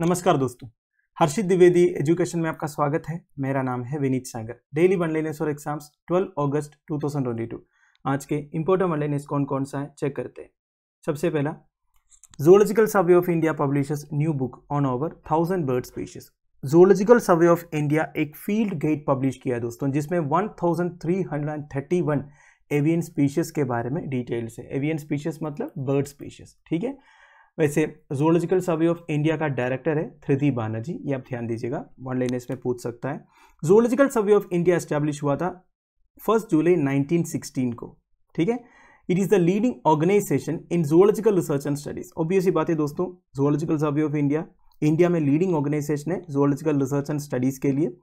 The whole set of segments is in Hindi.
नमस्कार दोस्तों हर्षित द्विवेदी एजुकेशन में आपका स्वागत है मेरा नाम है विनीत सागर डेली वनलेनेस और एग्जाम्स 12 अगस्त 2022 आज के इम्पोर्टेंट लेनेस कौन कौन सा है चेक करते हैं सबसे पहला zoological survey of India publishes new book on over thousand bird species zoological survey of India एक फील्ड गेट पब्लिश किया दोस्तों जिसमें वन एवियन स्पीशीज के बारे में डिटेल्स है एवियन स्पीशीज मतलब बर्ड स्पीशीज ठीक है वैसे जोलॉजिकल सर्वे ऑफ इंडिया का डायरेक्टर है थ्रिदी बानर्जी ये आप ध्यान दीजिएगा वन लाइन इसमें पूछ सकता है zoological survey of India establish हुआ था फर्स्ट जुलाई 1916 को ठीक है it is the leading organization in zoological research and studies obviously बात है दोस्तों zoological survey of India India में लीडिंग ऑर्गेनाइजेशन है जोलॉजिकल रिसर्च एंड स्टडीज़ के लिए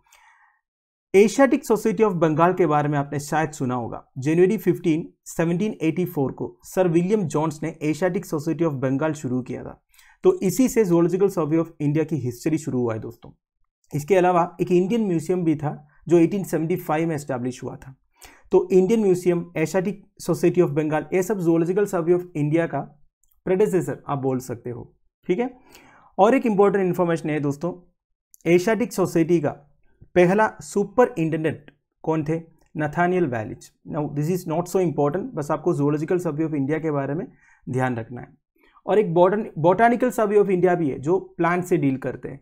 एशियाटिक सोसाइटी ऑफ बंगाल के बारे में आपने शायद सुना होगा जनवरी 15, 1784 को सर विलियम जॉन्स ने एशियाटिक सोसाइटी ऑफ बंगाल शुरू किया था तो इसी से जोलॉजिकल सर्वे ऑफ इंडिया की हिस्ट्री शुरू हुआ है दोस्तों इसके अलावा एक इंडियन म्यूजियम भी था जो 1875 में इस्टेब्लिश हुआ था तो Indian museum Asiatic Society of Bengal ये सब जोलॉजिकल सर्वे ऑफ इंडिया का प्रेडेसेसर आप बोल सकते हो ठीक है और एक इंपॉर्टेंट इन्फॉर्मेशन है दोस्तों एशियाटिक सोसाइटी का पहला सुपर इंटेंडेंट कौन थे Nathaniel Wallich now this is not so important बस आपको जोलॉजिकल सर्वे ऑफ इंडिया के बारे में ध्यान रखना है और एक बॉटानिकल सर्वे ऑफ इंडिया भी है जो प्लांट से डील करते हैं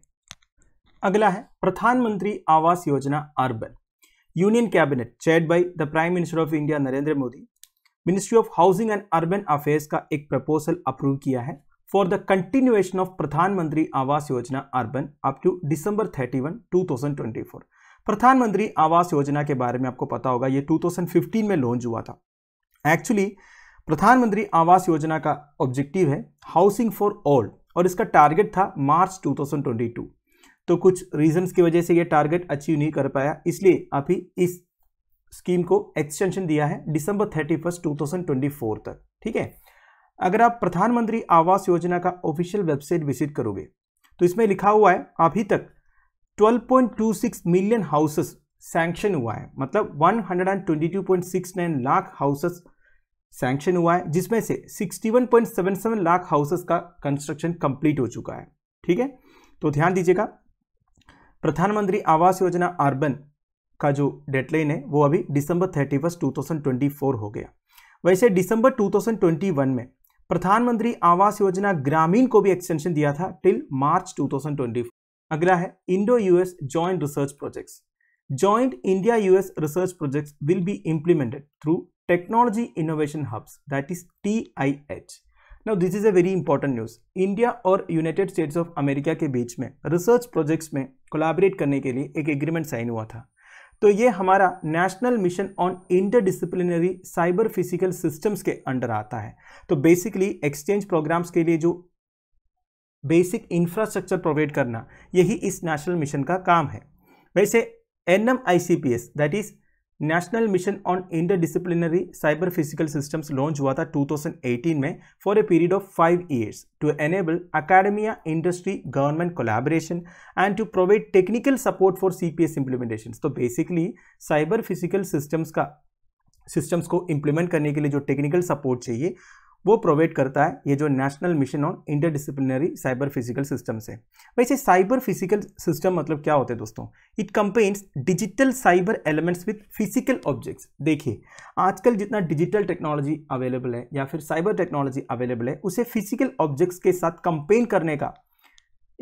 अगला है Pradhan Mantri Awas Yojana urban union cabinet chaired by the prime minister of India Narendra Modi ministry of housing and urban affairs का एक प्रपोजल अप्रूव किया है for the continuation of Pradhan Mantri Awas Yojana Urban up to December 31, 2024. प्रधानमंत्री आवास योजना के बारे में आपको पता होगा ये 2015 में लॉन्च हुआ था एक्चुअली प्रधानमंत्री आवास योजना का ऑब्जेक्टिव है हाउसिंग फॉर ऑल और इसका टारगेट था मार्च 2022 तो कुछ रीजंस की वजह से ये टारगेट अचीव नहीं कर पाया इसलिए अभी इस स्कीम को एक्सटेंशन दिया है दिसंबर थर्टी फर्स्ट तक ठीक है अगर आप प्रधानमंत्री आवास योजना का ऑफिशियल वेबसाइट विजिट करोगे तो इसमें लिखा हुआ है अभी तक 12.26 मिलियन हाउसेस सैंक्शन हुआ है मतलब 122.69 लाख हाउसेस सैंक्शन हुआ है जिसमें से 61.77 लाख हाउसेस का कंस्ट्रक्शन कंप्लीट हो चुका है ठीक है तो ध्यान दीजिएगा प्रधानमंत्री आवास योजना अर्बन का जो डेडलाइन है वो अभी दिसंबर थर्टी फर्स्ट टू हो गया वैसे दिसंबर 2021 में प्रधानमंत्री आवास योजना ग्रामीण को भी एक्सटेंशन दिया था टिल मार्च 2024 अगला है Indo US joint research projects joint India US research projects will be implemented through technology innovation hubs that is T I H now this is a very important news India और यूनाइटेड स्टेट्स ऑफ अमेरिका के बीच में रिसर्च प्रोजेक्ट्स में कोलाबरेट करने के लिए एक एग्रीमेंट साइन हुआ था तो ये हमारा national mission on inter disciplinary cyber physical systems के अंडर आता है तो बेसिकली एक्सचेंज प्रोग्राम्स के लिए जो बेसिक इंफ्रास्ट्रक्चर प्रोवाइड करना यही इस नेशनल मिशन का काम है वैसे N M I C P S that is national mission on inter disciplinary cyber physical systems launch हुआ था 2018 में for a period of five years to enable academia industry government collaboration and to provide technical support for C P S implementation तो बेसिकली साइबर फिजिकल सिस्टम्स का सिस्टम्स को इम्प्लीमेंट करने के लिए जो टेक्निकल सपोर्ट चाहिए वो प्रोवाइड करता है ये जो national mission on interdisciplinary cyber physical systems है वैसे साइबर फिजिकल सिस्टम मतलब क्या होते हैं दोस्तों it combines digital cyber elements with physical objects देखिए आजकल जितना डिजिटल टेक्नोलॉजी अवेलेबल है या फिर साइबर टेक्नोलॉजी अवेलेबल है उसे फिजिकल ऑब्जेक्ट्स के साथ कंपेन करने का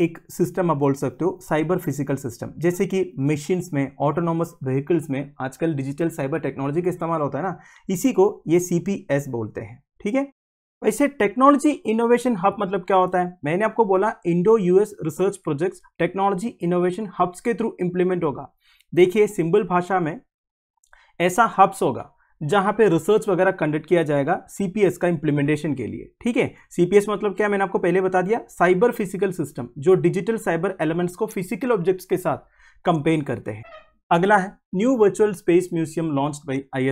एक सिस्टम आप बोल सकते हो साइबर फिजिकल सिस्टम जैसे कि मशीन्स में ऑटोनोमस व्हीकल्स में आजकल डिजिटल साइबर टेक्नोलॉजी का इस्तेमाल होता है ना इसी को ये सी बोलते हैं ठीक है वैसे टेक्नोलॉजी इनोवेशन हब मतलब क्या होता है मैंने आपको बोला Indo US research projects technology innovation hubs के थ्रू इंप्लीमेंट होगा देखिए सिंबल भाषा में ऐसा हब्स होगा जहां पे रिसर्च वगैरह कंडक्ट किया जाएगा सीपीएस का इंप्लीमेंटेशन के लिए ठीक है सीपीएस मतलब क्या मैंने आपको पहले बता दिया साइबर फिजिकल सिस्टम जो डिजिटल साइबर एलिमेंट्स को फिजिकल ऑब्जेक्ट्स के साथ कंपेन करते हैं अगला है new virtual space museum launch by I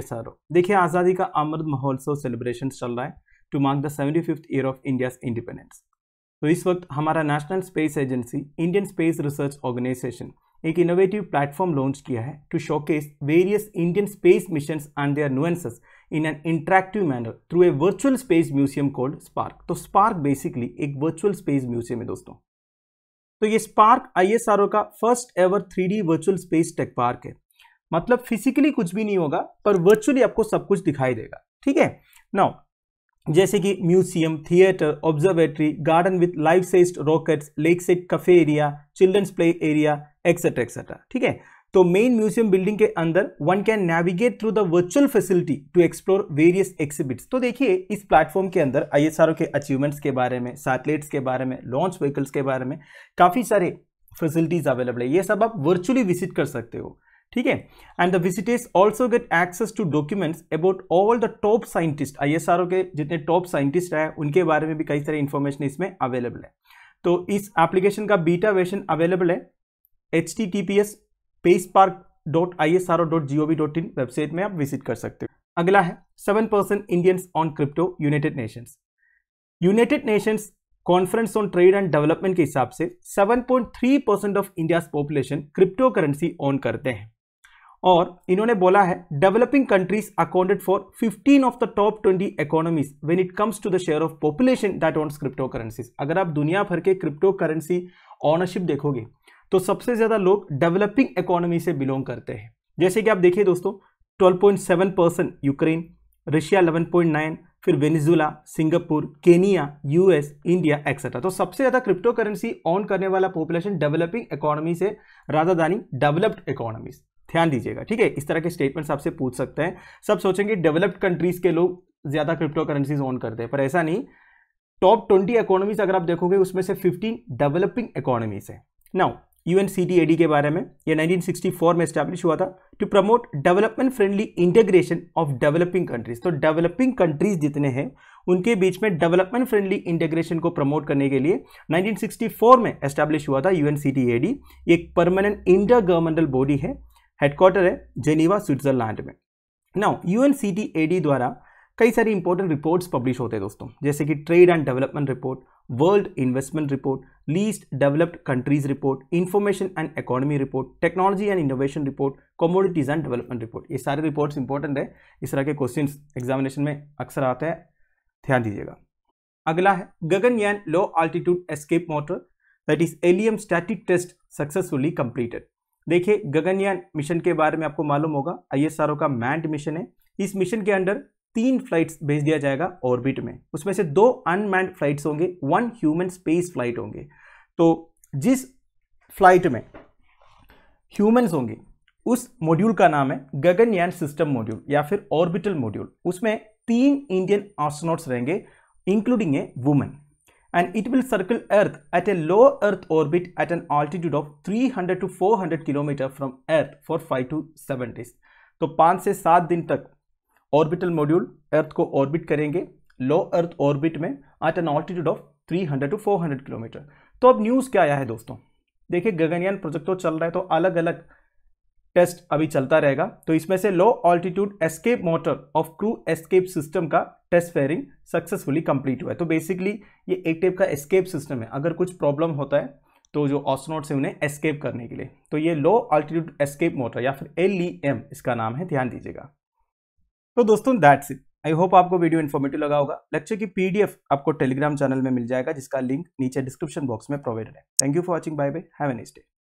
देखिए आज़ादी का अमृत महोत्सव सेलिब्रेशन चल रहा है to mark the seventy fifth year of India's independence तो इस वक्त हमारा national space agency Indian space research organization एक इनोवेटिव प्लेटफॉर्म लॉन्च किया है to showcase various Indian space mission and there nuances in an interactive manner through a virtual space museum called spark तो स्पार्क बेसिकली एक वर्चुअल स्पेस म्यूजियम है दोस्तों तो ये स्पार्क आईएसआरओ का first ever three virtual space tech park है मतलब फिजिकली कुछ भी नहीं होगा पर वर्चुअली आपको सब कुछ दिखाई देगा ठीक है नाउ जैसे कि museum theatre observatory garden with life size rockets lake set cafe area children's play area etcetera etcetera ठीक है तो मेन म्यूजियम बिल्डिंग के अंदर one can navigate through the virtual facility to explore various exhibits तो देखिए इस प्लेटफॉर्म के अंदर आई के अचीवमेंट्स के बारे में सैटेलाइट्स के बारे में लॉन्च व्हीकल्स के बारे में काफ़ी सारे फैसिलिटीज़ अवेलेबल है ये सब आप वर्चुअली विजिट कर सकते हो ठीक है and the visitors also get access to documents about all the top scientist I के जितने टॉप साइंटिस्ट हैं उनके बारे में भी कई सारे इन्फॉर्मेशन इसमें अवेलेबल है तो इस एप्लीकेशन का बीटा वेशन अवेलेबल है H T T P S pace park dot I S R O dot G O V dot in website में आप विजिट कर सकते हो अगला है seven percent Indians on crypto United Nations United Nations conference on trade and development के हिसाब से three percent of India population crypto currency on करते हैं और इन्होंने बोला है developing countries accounted for 15 of the top 20 economies when it comes to the share of population that own crypto currencies अगर आप दुनिया भर के क्रिप्टो करेंसी ऑनरशिप देखोगे तो सबसे ज़्यादा लोग डेवलपिंग इकोनॉमी से बिलोंग करते हैं जैसे कि आप देखिए दोस्तों twelve percent Ukraine Russia eleven फिर Venezuela Singapore Kenya US India etcetera तो सबसे ज़्यादा क्रिप्टो करेंसी ऑन करने वाला पॉपुलेशन डेवलपिंग इकोनॉमी से राधा दानी डेवलप्ड इकोनॉमीज ध्यान दीजिएगा ठीक है इस तरह के स्टेटमेंट्स आपसे पूछ सकते हैं सब सोचेंगे डेवलप्ड कंट्रीज के लोग ज़्यादा क्रिप्टो करेंसीज ऑन करते हैं पर ऐसा नहीं टॉप ट्वेंटी इकोनॉमीज अगर आप देखोगे उसमें से फिफ्टीन डेवलपिंग इकोनॉमीज है नाउ यू एन के बारे में ये 1964 में स्टैब्लिश हुआ था to promote development friendly integration of developing countries तो डेवलपिंग कंट्रीज जितने हैं उनके बीच में डेवलपमेंट फ्रेंडली इंटीग्रेशन को प्रमोट करने के लिए 1964 में एस्टैब्लिश हुआ था यू एन एक परमानेंट इंटर गवर्नमेंटल बॉडी है हेडक्वार्टर है जेनीवा स्विट्जरलैंड में नाउ यूएनसीटीएडी द्वारा कई सारी इंपॉर्टेंट रिपोर्ट्स पब्लिश होते हैं दोस्तों जैसे कि trade and development report world investment report least developed countries report information and economy report technology and innovation report commodities and development report ये सारे रिपोर्ट्स इंपॉर्टेंट है इस तरह के क्वेश्चन एग्जामिनेशन में अक्सर आते हैं ध्यान दीजिएगा अगला है Gaganyaan low altitude escape motor that is LEM static test successfully completed देखिए गगनयान मिशन के बारे में आपको मालूम होगा आई का मैंड मिशन है इस मिशन के अंडर तीन फ्लाइट्स भेज दिया जाएगा ऑर्बिट में उसमें से दो अनमैंड फ्लाइट्स होंगे वन ह्यूमन स्पेस फ्लाइट होंगे तो जिस फ्लाइट में ह्यूमन्स होंगे उस मॉड्यूल का नाम है गगनयान सिस्टम मॉड्यूल या फिर ऑर्बिटल मॉड्यूल उसमें तीन इंडियन ऑस्ट्रोनॉट्स रहेंगे including a women and it will circle Earth at a low Earth orbit at an altitude of 300 to 400 km from Earth for 5 to 7 days. तो 5 से 7 दिन तक ऑर्बिटल मॉड्यूल अर्थ को ऑर्बिट करेंगे लो अर्थ ऑर्बिट में at an altitude of 300 to 400 kilometre तो अब न्यूज़ क्या आया है दोस्तों देखिए गगनयान प्रोजेक्ट तो चल रहा है तो अलग अलग टेस्ट अभी चलता रहेगा तो इसमें से low altitude escape motor of crew escape system का टेस्ट फेयरिंग सक्सेसफुली कंप्लीट हुआ है तो बेसिकली ये एक टाइप का एस्केप सिस्टम है अगर कुछ प्रॉब्लम होता है तो जो ऑस्ट्रोनॉट्स है उन्हें एस्केप करने के लिए तो ये लो ऑल्टीट्यूड एस्केप मोटर या फिर एल ई एम इसका नाम है ध्यान दीजिएगा तो दोस्तों दैट्स इट आई होप आपको वीडियो इन्फॉर्मेटिव लगा होगा लेक्चर की पीडीएफ आपको टेलीग्राम चैनल में मिल जाएगा जिसका लिंक नीचे डिस्क्रिप्शन बॉक्स में प्रोवाइडेड है thank you for watching bye bye have an next